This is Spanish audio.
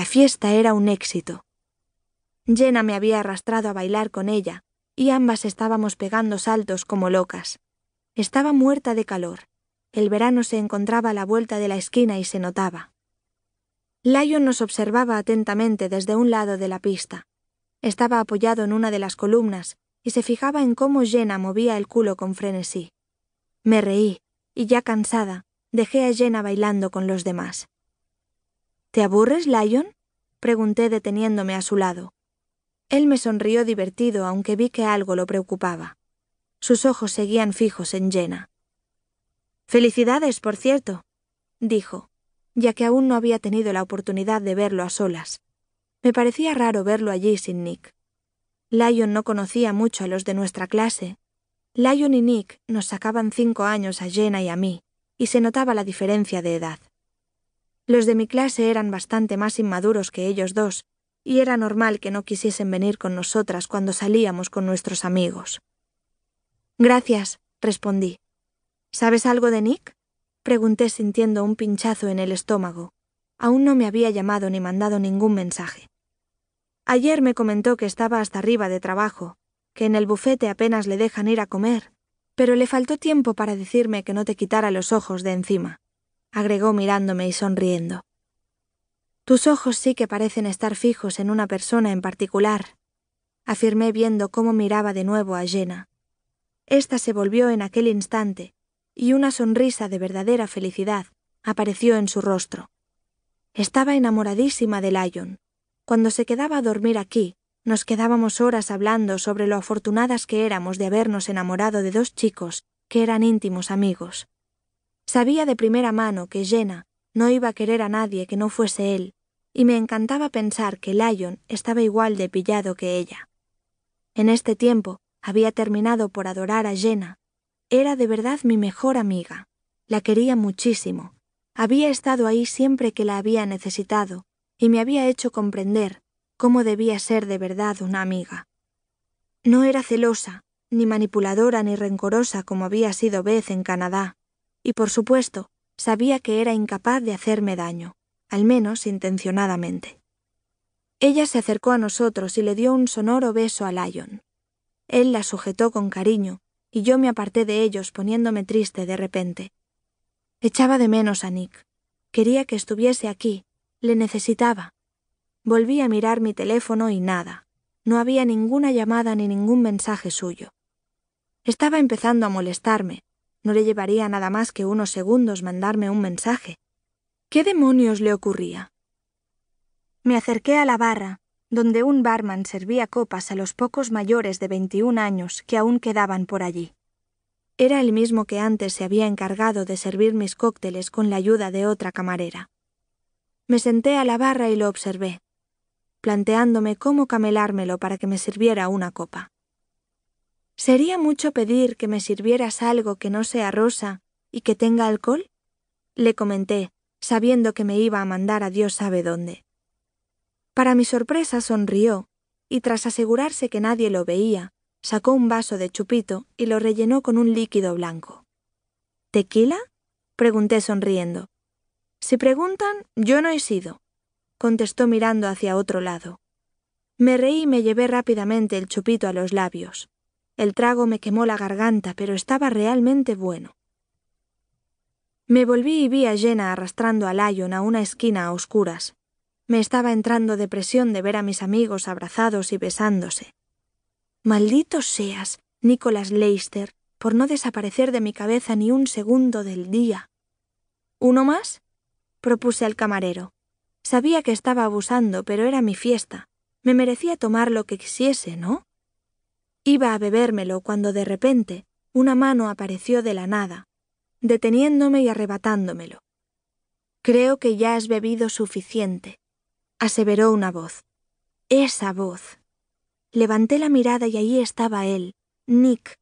La fiesta era un éxito. Jenna me había arrastrado a bailar con ella, y ambas estábamos pegando saltos como locas. Estaba muerta de calor. El verano se encontraba a la vuelta de la esquina y se notaba. Lyon nos observaba atentamente desde un lado de la pista. Estaba apoyado en una de las columnas y se fijaba en cómo Jenna movía el culo con frenesí. Me reí, y ya cansada, dejé a Jenna bailando con los demás. ¿Te aburres, Lyon? pregunté deteniéndome a su lado. Él me sonrió divertido, aunque vi que algo lo preocupaba. Sus ojos seguían fijos en Jenna. Felicidades, por cierto, dijo, ya que aún no había tenido la oportunidad de verlo a solas. Me parecía raro verlo allí sin Nick. Lyon no conocía mucho a los de nuestra clase. Lyon y Nick nos sacaban cinco años a Jenna y a mí, y se notaba la diferencia de edad. Los de mi clase eran bastante más inmaduros que ellos dos, y era normal que no quisiesen venir con nosotras cuando salíamos con nuestros amigos. Gracias, respondí. ¿Sabes algo de Nick? pregunté sintiendo un pinchazo en el estómago. Aún no me había llamado ni mandado ningún mensaje. Ayer me comentó que estaba hasta arriba de trabajo, que en el bufete apenas le dejan ir a comer, pero le faltó tiempo para decirme que no te quitara los ojos de encima agregó mirándome y sonriendo. Tus ojos sí que parecen estar fijos en una persona en particular, afirmé viendo cómo miraba de nuevo a Jenna. Esta se volvió en aquel instante, y una sonrisa de verdadera felicidad apareció en su rostro. Estaba enamoradísima de Lyon. Cuando se quedaba a dormir aquí, nos quedábamos horas hablando sobre lo afortunadas que éramos de habernos enamorado de dos chicos que eran íntimos amigos. Sabía de primera mano que Jenna no iba a querer a nadie que no fuese él, y me encantaba pensar que Lyon estaba igual de pillado que ella. En este tiempo había terminado por adorar a Jenna. Era de verdad mi mejor amiga. La quería muchísimo. Había estado ahí siempre que la había necesitado, y me había hecho comprender cómo debía ser de verdad una amiga. No era celosa, ni manipuladora, ni rencorosa como había sido vez en Canadá. Y por supuesto, sabía que era incapaz de hacerme daño, al menos intencionadamente. Ella se acercó a nosotros y le dio un sonoro beso a Lyon. Él la sujetó con cariño, y yo me aparté de ellos poniéndome triste de repente. Echaba de menos a Nick. Quería que estuviese aquí. Le necesitaba. Volví a mirar mi teléfono y nada. No había ninguna llamada ni ningún mensaje suyo. Estaba empezando a molestarme, no le llevaría nada más que unos segundos mandarme un mensaje. ¿Qué demonios le ocurría? Me acerqué a la barra, donde un barman servía copas a los pocos mayores de veintiún años que aún quedaban por allí. Era el mismo que antes se había encargado de servir mis cócteles con la ayuda de otra camarera. Me senté a la barra y lo observé, planteándome cómo camelármelo para que me sirviera una copa. ¿Sería mucho pedir que me sirvieras algo que no sea rosa y que tenga alcohol? Le comenté, sabiendo que me iba a mandar a Dios sabe dónde. Para mi sorpresa sonrió, y tras asegurarse que nadie lo veía, sacó un vaso de chupito y lo rellenó con un líquido blanco. ¿Tequila? pregunté sonriendo. Si preguntan, yo no he sido, contestó mirando hacia otro lado. Me reí y me llevé rápidamente el chupito a los labios. El trago me quemó la garganta, pero estaba realmente bueno. Me volví y vi a Jenna arrastrando a Lyon a una esquina a oscuras. Me estaba entrando depresión de ver a mis amigos abrazados y besándose. Maldito seas, Nicholas Leister, por no desaparecer de mi cabeza ni un segundo del día. ¿Uno más? propuse al camarero. Sabía que estaba abusando, pero era mi fiesta. Me merecía tomar lo que quisiese, ¿no? Iba a bebérmelo cuando de repente una mano apareció de la nada, deteniéndome y arrebatándomelo. Creo que ya has bebido suficiente, aseveró una voz. Esa voz. Levanté la mirada y allí estaba él, Nick,